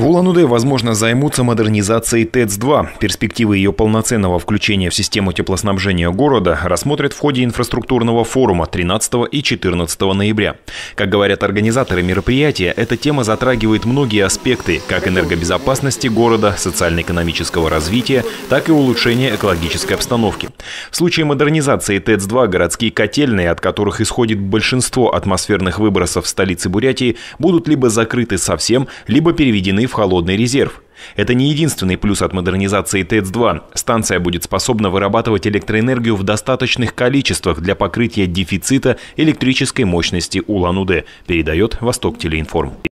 В Улан-Удэ, возможно, займутся модернизацией ТЭЦ-2. Перспективы ее полноценного включения в систему теплоснабжения города рассмотрят в ходе инфраструктурного форума 13 и 14 ноября. Как говорят организаторы мероприятия, эта тема затрагивает многие аспекты, как энергобезопасности города, социально-экономического развития, так и улучшения экологической обстановки. В случае модернизации ТЭЦ-2 городские котельные, от которых исходит большинство атмосферных выбросов в столице Бурятии, будут либо закрыты совсем, либо переведены в холодный резерв. Это не единственный плюс от модернизации ТЭЦ-2. Станция будет способна вырабатывать электроэнергию в достаточных количествах для покрытия дефицита электрической мощности Улан-Удэ, передает Восток Телеинформ.